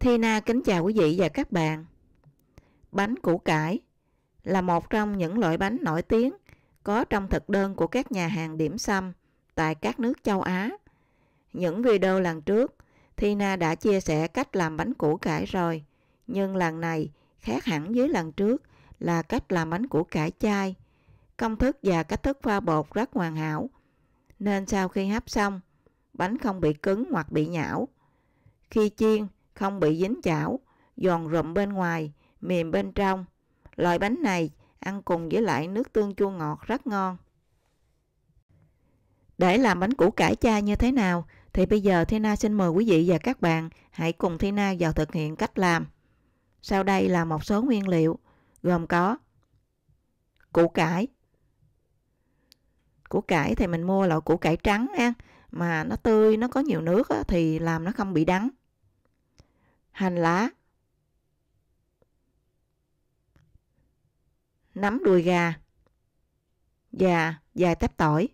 Thina kính chào quý vị và các bạn. Bánh củ cải là một trong những loại bánh nổi tiếng có trong thực đơn của các nhà hàng điểm xăm tại các nước châu Á. Những video lần trước, Thina đã chia sẻ cách làm bánh củ cải rồi, nhưng lần này khác hẳn với lần trước là cách làm bánh củ cải chai. Công thức và cách thức pha bột rất hoàn hảo, nên sau khi hấp xong, bánh không bị cứng hoặc bị nhão. Khi chiên, không bị dính chảo, giòn rụm bên ngoài, mềm bên trong. Loại bánh này ăn cùng với lại nước tương chua ngọt rất ngon. Để làm bánh củ cải cha như thế nào thì bây giờ Thina xin mời quý vị và các bạn hãy cùng Thina vào thực hiện cách làm. Sau đây là một số nguyên liệu gồm có củ cải. Củ cải thì mình mua loại củ cải trắng ăn mà nó tươi nó có nhiều nước thì làm nó không bị đắng hành lá nắm đùi gà và vài tép tỏi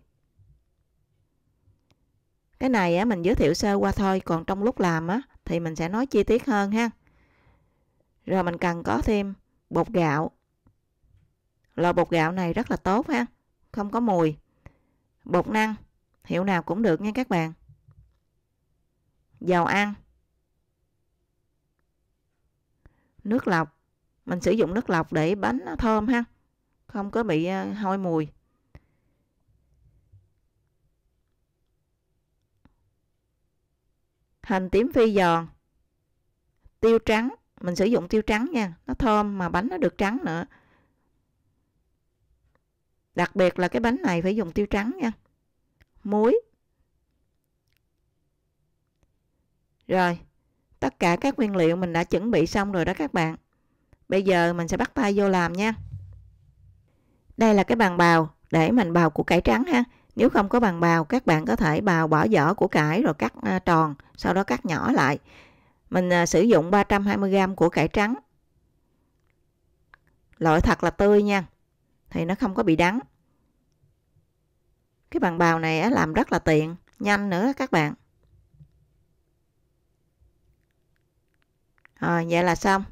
cái này á, mình giới thiệu sơ qua thôi còn trong lúc làm á, thì mình sẽ nói chi tiết hơn ha rồi mình cần có thêm bột gạo lò bột gạo này rất là tốt ha không có mùi bột năng hiệu nào cũng được nha các bạn dầu ăn nước lọc mình sử dụng nước lọc để bánh nó thơm ha không có bị ờ, hôi mùi hành tím phi giòn tiêu trắng mình sử dụng tiêu trắng nha nó thơm mà bánh nó được trắng nữa đặc biệt là cái bánh này phải dùng tiêu trắng nha muối rồi tất cả các nguyên liệu mình đã chuẩn bị xong rồi đó các bạn bây giờ mình sẽ bắt tay vô làm nha đây là cái bàn bào để mình bào củ cải trắng ha nếu không có bàn bào các bạn có thể bào bỏ vỏ của cải rồi cắt à, tròn sau đó cắt nhỏ lại mình à, sử dụng 320g của cải trắng loại thật là tươi nha thì nó không có bị đắng cái bàn bào này làm rất là tiện nhanh nữa các bạn à, vậy là xong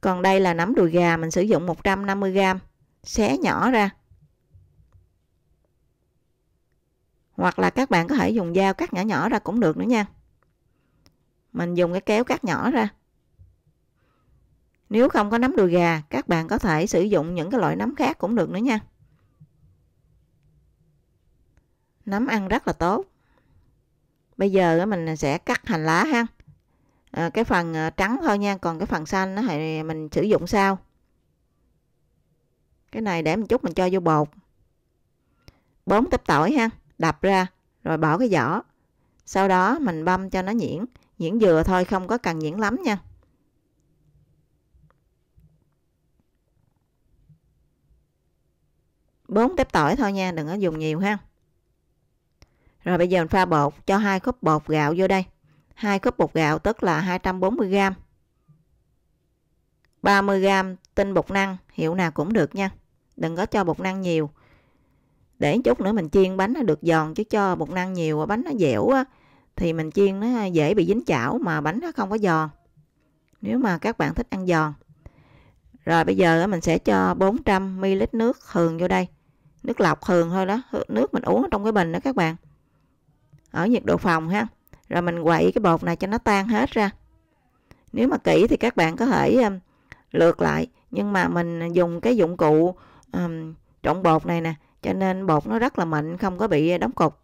còn đây là nấm đùi gà mình sử dụng 150g xé nhỏ ra hoặc là các bạn có thể dùng dao cắt nhỏ nhỏ ra cũng được nữa nha mình dùng cái kéo cắt nhỏ ra nếu không có nấm đùi gà các bạn có thể sử dụng những cái loại nấm khác cũng được nữa nha nấm ăn rất là tốt bây giờ mình sẽ cắt hành lá ha à, cái phần à, trắng thôi nha còn cái phần xanh nó thì mình sử dụng sau cái này để một chút mình cho vô bột bốn tép tỏi ha đập ra rồi bỏ cái vỏ sau đó mình băm cho nó nhuyễn nhuyễn dừa thôi không có cần nhuyễn lắm nha bốn tép tỏi thôi nha đừng có dùng nhiều ha rồi bây giờ mình pha bột, cho hai cốc bột gạo vô đây. hai cốc bột gạo tức là 240 g. 30 g tinh bột năng, hiệu nào cũng được nha. Đừng có cho bột năng nhiều. Để chút nữa mình chiên bánh nó được giòn chứ cho bột năng nhiều bánh nó dẻo á thì mình chiên nó dễ bị dính chảo mà bánh nó không có giòn. Nếu mà các bạn thích ăn giòn. Rồi bây giờ mình sẽ cho 400 ml nước hường vô đây. Nước lọc hường thôi đó, nước mình uống ở trong cái bình đó các bạn ở nhiệt độ phòng ha rồi mình quậy cái bột này cho nó tan hết ra nếu mà kỹ thì các bạn có thể um, lượt lại nhưng mà mình dùng cái dụng cụ um, trộn bột này nè cho nên bột nó rất là mịn không có bị đóng cục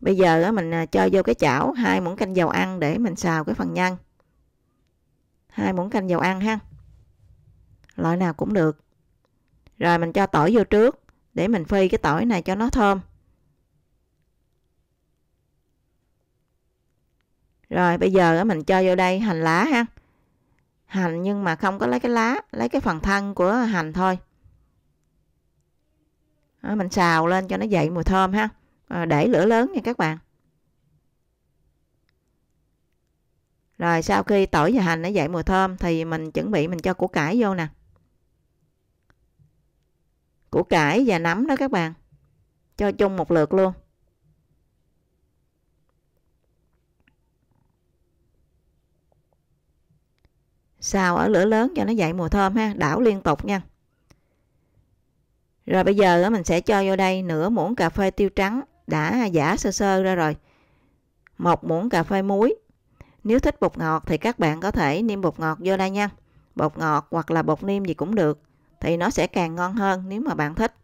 bây giờ mình à, cho vô cái chảo hai muỗng canh dầu ăn để mình xào cái phần nhân hai muỗng canh dầu ăn ha loại nào cũng được rồi mình cho tỏi vô trước để mình phi cái tỏi này cho nó thơm Rồi bây giờ mình cho vô đây hành lá ha. Hành nhưng mà không có lấy cái lá, lấy cái phần thân của hành thôi. Đó, mình xào lên cho nó dậy mùi thơm ha. Rồi ờ, để lửa lớn nha các bạn. Rồi sau khi tỏi và hành nó dậy mùi thơm thì mình chuẩn bị mình cho củ cải vô nè. Củ cải và nấm đó các bạn. Cho chung một lượt luôn. xào ở lửa lớn cho nó dậy mùi thơm ha đảo liên tục nha rồi bây giờ mình sẽ cho vô đây nửa muỗng cà phê tiêu trắng đã giả sơ sơ ra rồi một muỗng cà phê muối nếu thích bột ngọt thì các bạn có thể niêm bột ngọt vô đây nha bột ngọt hoặc là bột niêm gì cũng được thì nó sẽ càng ngon hơn nếu mà bạn thích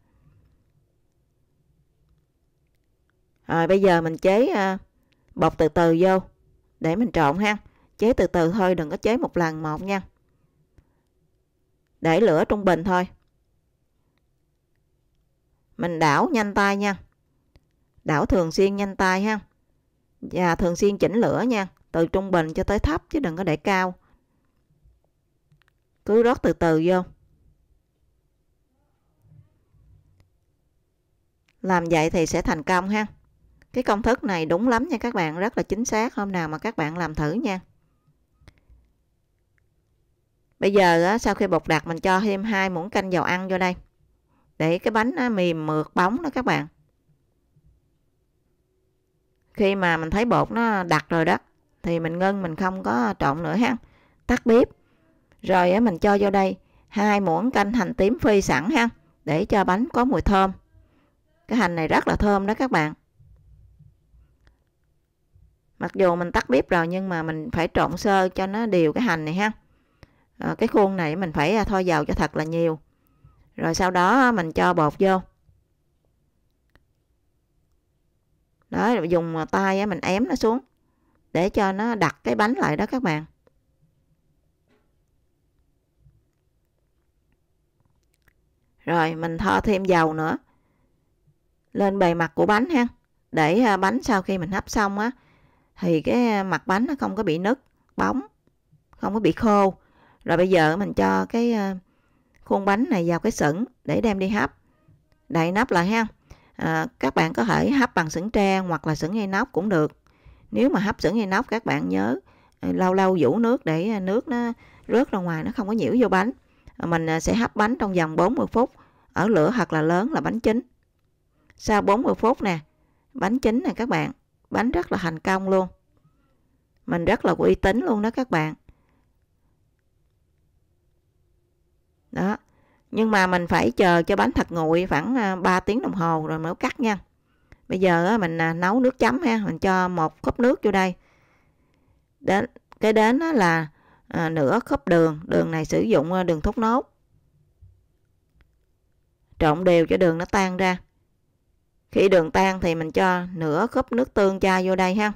rồi bây giờ mình chế à, bột từ từ vô để mình trộn ha chế từ từ thôi đừng có chế một lần một nha để lửa trung bình thôi mình đảo nhanh tay nha đảo thường xuyên nhanh tay ha và thường xuyên chỉnh lửa nha từ trung bình cho tới thấp chứ đừng có để cao cứ rót từ từ vô làm vậy thì sẽ thành công ha cái công thức này đúng lắm nha các bạn rất là chính xác hôm nào mà các bạn làm thử nha bây giờ sau khi bột đặc mình cho thêm hai muỗng canh dầu ăn vô đây để cái bánh nó mềm mượt bóng đó các bạn khi mà mình thấy bột nó đặc rồi đó thì mình ngưng mình không có trộn nữa ha tắt bếp rồi mình cho vô đây hai muỗng canh hành tím phi sẵn ha để cho bánh có mùi thơm cái hành này rất là thơm đó các bạn mặc dù mình tắt bếp rồi nhưng mà mình phải trộn sơ cho nó đều cái hành này ha Ờ, cái khuôn này mình phải à, thoa dầu cho thật là nhiều rồi sau đó mình cho bột vô đó dùng à, tay mình ém nó xuống để cho nó đặt cái bánh lại đó các bạn rồi mình thoa thêm dầu nữa lên bề mặt của bánh ha để à, bánh sau khi mình hấp xong á thì cái mặt bánh nó không có bị nứt bóng không có bị khô rồi bây giờ mình cho cái ờ, khuôn bánh này vào cái sửng để đem đi hấp. Đậy nắp lại ha. À, các bạn có thể hấp bằng sửng tre hoặc là sửng hay nóc cũng được. Nếu mà hấp sửng hay nóc các bạn nhớ ờ, lâu lâu vũ nước để ờ, nước nó rớt ra ngoài nó không có nhiễu vô bánh. Mình sẽ hấp bánh trong vòng 40 phút ở lửa thật là lớn là bánh chín. Sau 40 phút nè, bánh chín nè các bạn, bánh rất là thành công luôn. Mình rất là uy tín luôn đó các bạn. đó nhưng mà mình phải chờ cho bánh thật nguội khoảng 3 à, tiếng đồng hồ rồi mới cắt nha bây giờ mình à, nấu nước chấm ha mình cho một cốc nước vô đây đến cái đến là à, nửa cốc đường đường này sử dụng à, đường thốt nốt trộn đều cho đường nó tan ra khi đường tan thì mình cho nửa cốc nước tương chai vô đây ha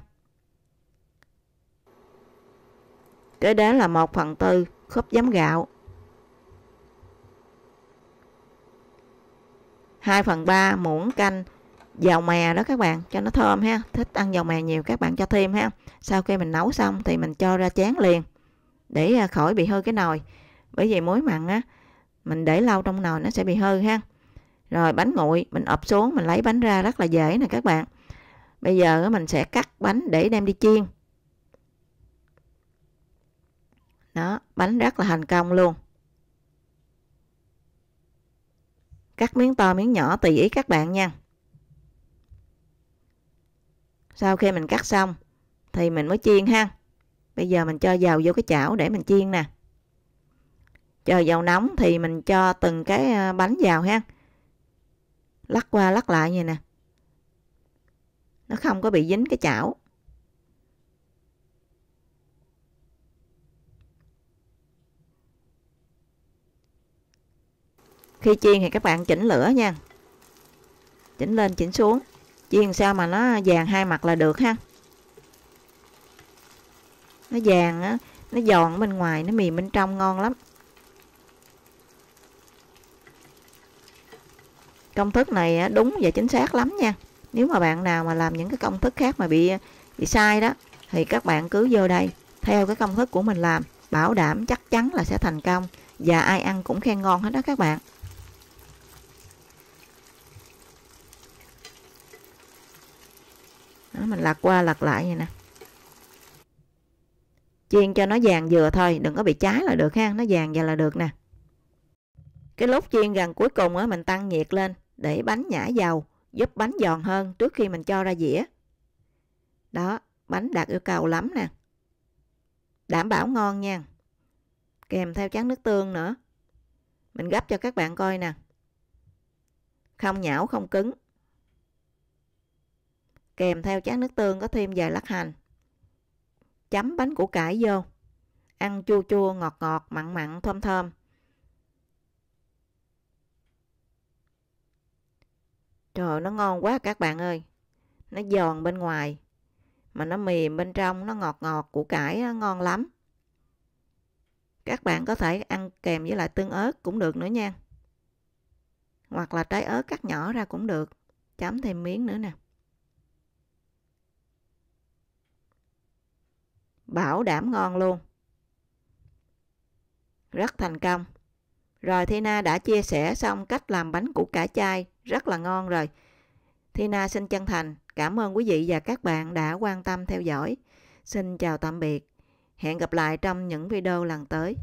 kế đến là một phần tư cốc giấm gạo 2 phần 3 muỗng canh dầu mè đó các bạn cho nó thơm ha thích ăn dầu mè nhiều các bạn cho thêm ha sau khi mình nấu xong thì mình cho ra chén liền để à, khỏi bị hư cái nồi bởi vì muối mặn á mình để lâu trong nồi nó sẽ bị hư ha rồi bánh nguội mình ập xuống mình lấy bánh ra rất là dễ nè các bạn bây giờ mình sẽ cắt bánh để đem đi chiên đó bánh rất là thành công luôn cắt miếng to miếng nhỏ tùy ý các bạn nha sau khi mình cắt xong thì mình mới chiên ha bây giờ mình cho dầu vô cái chảo để mình chiên nè chờ dầu nóng thì mình cho từng cái ờ, bánh vào ha lắc qua lắc lại như nè nó không có bị dính cái chảo khi chiên thì các bạn chỉnh lửa nha chỉnh lên chỉnh xuống chiên sao mà nó vàng hai mặt là được ha nó vàng á nó giòn bên ngoài nó mềm bên trong ngon lắm công thức này đúng và chính xác lắm nha nếu mà bạn nào mà làm những cái công thức khác mà bị bị sai đó thì các bạn cứ vô đây theo cái công thức của mình làm bảo đảm chắc chắn là sẽ thành công và ai ăn cũng khen ngon hết đó các bạn mình lật qua lật lại vậy nè chiên cho nó vàng vừa thôi đừng có bị cháy là được ha nó vàng vậy là được nè cái lúc chiên gần cuối cùng á mình tăng nhiệt lên để bánh nhả dầu giúp bánh giòn hơn trước khi mình cho ra dĩa đó bánh đạt yêu cầu lắm nè đảm bảo ngon nha kèm theo chán nước tương nữa mình gấp cho các bạn coi nè không nhão không cứng kèm theo chén nước tương có thêm vài lát hành. Chấm bánh củ cải vô, ăn chua chua, ngọt ngọt, mặn mặn, thơm thơm. Trời nó ngon quá các bạn ơi. Nó giòn bên ngoài mà nó mềm bên trong, nó ngọt ngọt củ cải nó ngon lắm. Các bạn có thể ăn kèm với lại tương ớt cũng được nữa nha. Hoặc là trái ớt cắt nhỏ ra cũng được. Chấm thêm miếng nữa nè. bảo đảm ngon luôn rất thành công rồi Thina đã chia sẻ xong cách làm bánh củ cải chay rất là ngon rồi Thina xin chân thành cảm ơn quý vị và các bạn đã quan tâm theo dõi xin chào tạm biệt hẹn gặp lại trong những video lần tới